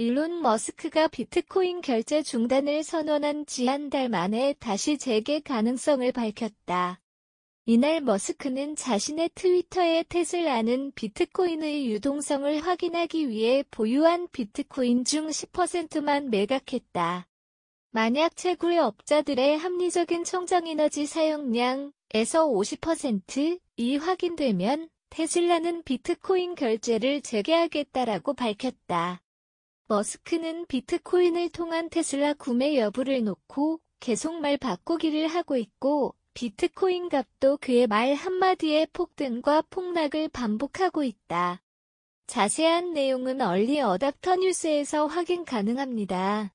일론 머스크가 비트코인 결제 중단을 선언한 지 한 달 만에 다시 재개 가능성을 밝혔다. 이날 머스크는 자신의 트위터에 테슬라는 비트코인의 유동성을 확인하기 위해 보유한 비트코인 중 10%만 매각했다. 만약 채굴 업자들의 합리적인 청정에너지 사용량에서 50%이 확인되면 테슬라는 비트코인 결제를 재개하겠다라고 밝혔다. 머스크는 비트코인을 통한 테슬라 구매 여부를 놓고 계속 말 바꾸기를 하고 있고 비트코인 값도 그의 말 한마디에 폭등과 폭락을 반복하고 있다. 자세한 내용은 얼리 어답터 뉴스에서 확인 가능합니다.